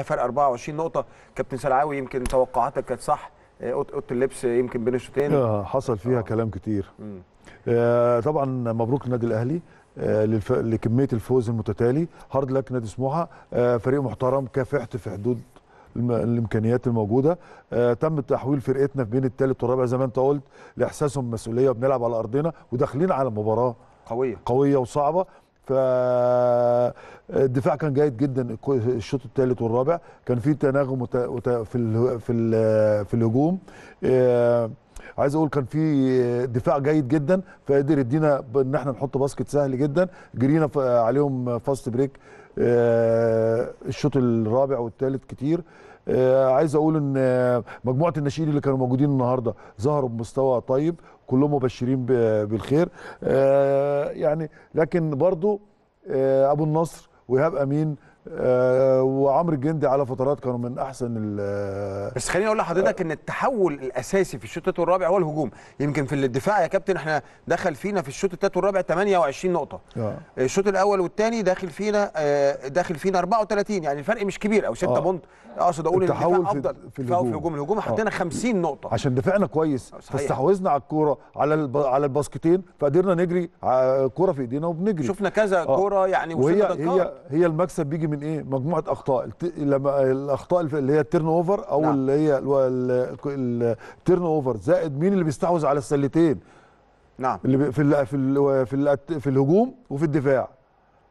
فرق 24 نقطه كابتن سلعاوي يمكن توقعاتك كانت صح آه، اوضه اللبس يمكن بين الشوطين آه حصل فيها أوه. كلام كتير آه طبعا مبروك النادي الاهلي آه لكميه الفوز المتتالي هارد لك نادي سموحه آه فريق محترم كافحت في حدود الامكانيات الموجوده آه تم تحويل فرقتنا بين الثالث والرابع زي ما انت قلت لاحساسهم بالمسؤوليه وبنلعب على ارضنا وداخلين على مباراه قويه قويه وصعبه فالدفاع كان جيد جدا الشوط الثالث والرابع كان في تناغم في في في الهجوم آه، عايز اقول كان في دفاع جيد جدا فقدر يدينا ان احنا نحط باسكت سهل جدا جرينا عليهم فاست بريك آه، الشوط الرابع والثالث كتير آه، عايز اقول ان مجموعه الناشئين اللي كانوا موجودين النهارده ظهروا بمستوى طيب كلهم مبشرين بالخير آه، يعني لكن برضو آه، ابو النصر وايهاب امين آه، وعمرو الجندي على فترات كانوا من احسن آه، بس خليني اقول لحضرتك ان التحول الاساسي في الشوط الثالث والرابع هو الهجوم يمكن في الدفاع يا كابتن احنا دخل فينا في الشوط الثالث والرابع 28 نقطه آه. آه. الشوط الاول والثاني داخل فينا آه داخل فينا 34 يعني الفرق مش كبير او 6 آه. بونت اقصد اقول التحول الدفاع افضل في الهجوم في الهجوم, الهجوم حطينا آه. 50 نقطه عشان دفاعنا كويس فاستحوذنا على الكوره على الب... على الباسكتين فقدرنا نجري كوره في ايدينا وبنجري شفنا كذا آه. كوره يعني وهي هي هي المكسب بيجي من ايه مجموعه اخطاء لما الاخطاء اللي هي التيرن اوفر او نعم. اللي هي التيرن اوفر زائد مين اللي بيستحوذ على السلتين نعم اللي في ال في ال في, ال في الهجوم وفي الدفاع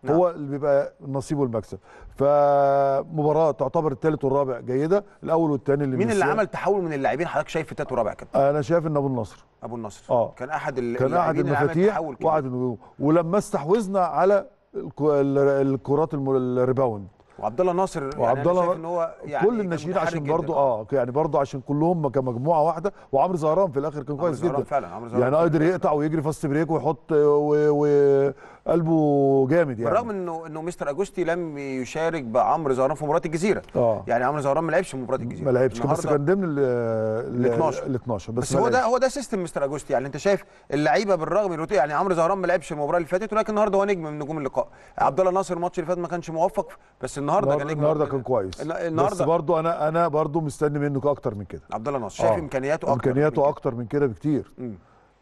نعم. هو اللي بيبقى نصيبه المكسب فمباراه تعتبر الثالث والرابع جيده الاول والثاني اللي مين اللي عمل تحول من اللاعبين حضرتك شايف الثالث والرابع كده انا شايف ان ابو النصر ابو النصر اه كان احد كان احد المفاتيح وقعد النجوم ولما استحوذنا على الكرات الريباوند وعبد الله ناصر يعني وعبد الله ان هو يعني كل الناشئين عشان برضه اه يعني برضه عشان كلهم كمجموعه واحده وعمرو زهران في الاخر كان كويس جدا فعلا عمرو زهران يعني قادر يقطع ويجري فاست بريك ويحط وقلبه جامد يعني بالرغم انه انه مستر اجوستي لم يشارك بعمرو زهران في مباراه الجزيره آه. يعني عمرو زهران ما لعبش في مباراه الجزيره ما لعبش بس كان ضمن ال 12 ال 12 بس, بس هو ده هو ده سيستم مستر اجوستي يعني انت شايف اللعيبه بالرغم من يعني عمرو زهران ما لعبش المباراه اللي فاتت ولكن النهارده هو نجم من نجوم اللقاء عبد الله ناصر الماتش اللي فات ما كانش موفق بس النهارده النهارده كان نجم إيه؟ النهارده كان كويس النهارده بس برضه انا انا برضه مستني منك اكتر من كده عبد الله ناصر شايف آه. امكانياته اكتر امكانياته اكتر من كده بكتير م.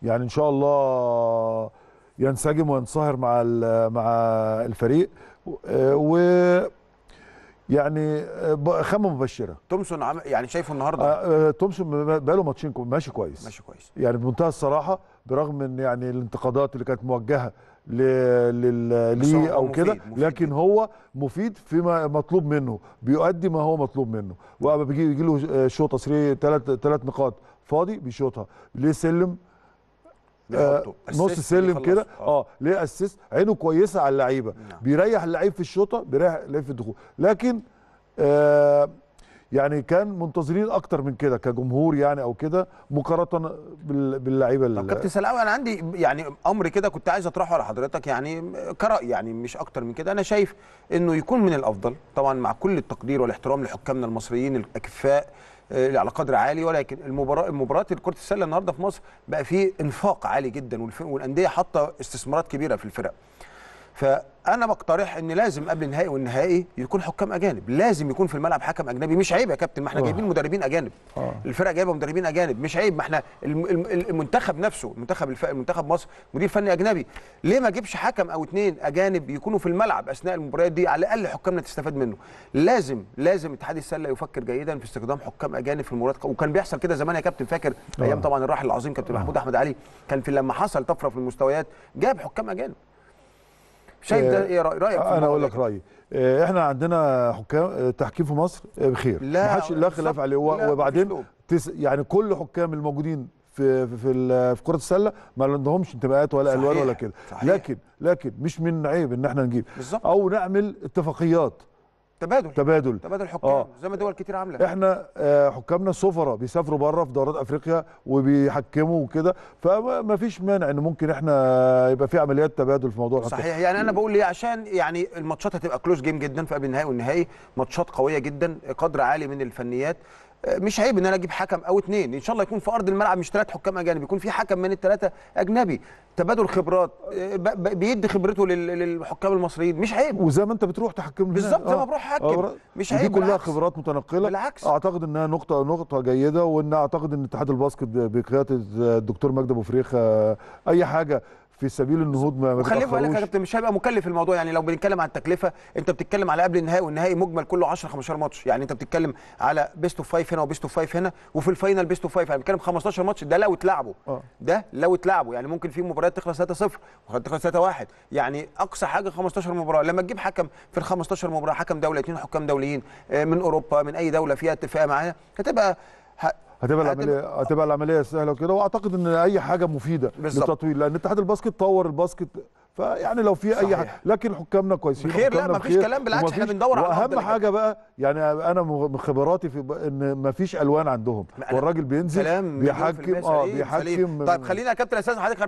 يعني ان شاء الله ينسجم وينصهر مع مع الفريق و آه، يعني آه، خامه مبشره تومسون عم... يعني شايفه النهارده آه, آه، تومسون بقاله ماتشين ماشي كويس ماشي كويس يعني بمنتهى الصراحه برغم ان يعني الانتقادات اللي كانت موجهه ليه او كده لكن هو مفيد فيما مطلوب منه بيؤدي ما هو مطلوب منه وبيجي بيجي له شوطه سري ثلاث ثلاث نقاط فاضي بيشوطها ليه سلم آه نص سلم كده اه, آه، ليه اسيست عينه كويسه على اللعيبه نعم. بيريح اللعيب في الشوطه بيريح اللعيب في الدخول لكن آه يعني كان منتظرين اكتر من كده كجمهور يعني او كده مقارنه باللعيبه اللي طب كابتن سلاوي انا عندي يعني امر كده كنت عايز اطرحه على حضرتك يعني كراي يعني مش اكتر من كده انا شايف انه يكون من الافضل طبعا مع كل التقدير والاحترام لحكامنا المصريين الاكفاء اللي آه، على قدر عالي ولكن المباراه مباراه كره السله النهارده في مصر بقى فيه انفاق عالي جدا والانديه حاطه استثمارات كبيره في الفرق ف انا بقترح ان لازم قبل النهائي والنهائي يكون حكام اجانب لازم يكون في الملعب حكم اجنبي مش عيب يا كابتن ما احنا آه. جايبين مدربين اجانب أوه. الفرقه جايبه مدربين اجانب مش عيب ما احنا المنتخب نفسه المنتخب الف... منتخب مصر مدير فني اجنبي ليه ما اجيبش حكم او اثنين اجانب يكونوا في الملعب اثناء المباريات دي على الاقل حكامنا تستفاد منه لازم لازم اتحاد السله يفكر جيدا في استخدام حكام اجانب في المباريات وكان بيحصل كده زمان يا كابتن فاكر أوه. ايام آه. طبعا الراحل العظيم كابتن آه. محمود احمد علي كان في لما حصل طفره في المستويات جاب حكام اجانب شايف ده آه، ايه رايك انا اقول لك رايي آه، احنا عندنا حكام آه، تحكيم في مصر بخير لا محدش لا خلاف عليه وبعدين تس يعني كل حكام الموجودين في في في كره السله ما عندهمش انتماءات ولا الوان ولا كده لكن لكن مش من عيب ان احنا نجيب بالزبط. او نعمل اتفاقيات تبادل تبادل تبادل حكام آه. زي ما دول كتير عامله احنا آه، حكامنا سفراء بيسافروا بره في دورات افريقيا وبيحكموا وكده فما فيش مانع ان ممكن احنا يبقى في عمليات تبادل في موضوع صحيح الحكام. يعني انا بقول ليه عشان يعني الماتشات هتبقى كلوز جيم جدا في قبل النهائي والنهائي ماتشات قويه جدا قدر عالي من الفنيات مش عيب ان انا اجيب حكم او اثنين ان شاء الله يكون في ارض الملعب مش ثلاث حكام اجانب يكون في حكم من الثلاثه اجنبي تبادل خبرات آه، بيدي خبرته للحكام المصريين مش عيب وزي ما انت بتروح تحكم بالظبط زي ما آه. بروح احكم آه، مش عيب دي كلها بالعكس. خبرات متنقله بالعكس اعتقد انها نقطه نقطه جيده وان اعتقد ان اتحاد الباسكت بقياده الدكتور مجدي ابو فريخه اي حاجه في سبيل النهوض ما خلي بالك كابتن مش هيبقى مكلف الموضوع يعني لو بنتكلم عن التكلفه انت بتتكلم على قبل النهائي والنهائي مجمل كله 10 15 ماتش يعني انت بتتكلم على بيست اوف 5 هنا وبيست اوف 5 هنا وفي الفاينل بيست اوف 5 يعني بنتكلم 15 ماتش ده لو اتلعبوا آه. ده لو اتلعبوا يعني ممكن في مباريات تخلص 3 0 وممكن تخلص 3 1 يعني اقصى حاجه 15 مباراه لما تجيب حكم في ال 15 مباراه حكم دوله اثنين حكام دوليين آه، من اوروبا من اي دوله فيها اتفاق معايا هتبقى هتبقى العمليه هتبقى العمليه سهله وكده واعتقد ان اي حاجه مفيده للتطوير لان اتحاد الباسكت طور الباسكت فيعني لو في اي حاجه لكن حكامنا كويسين خير لا مفيش كلام بالعكس احنا بندور على واهم حاجه بقى يعني انا من خبراتي في ان مفيش الوان عندهم والراجل بينزل بيحكم اه بيحكم طيب خلينا يا كابتن اساسا حضرتك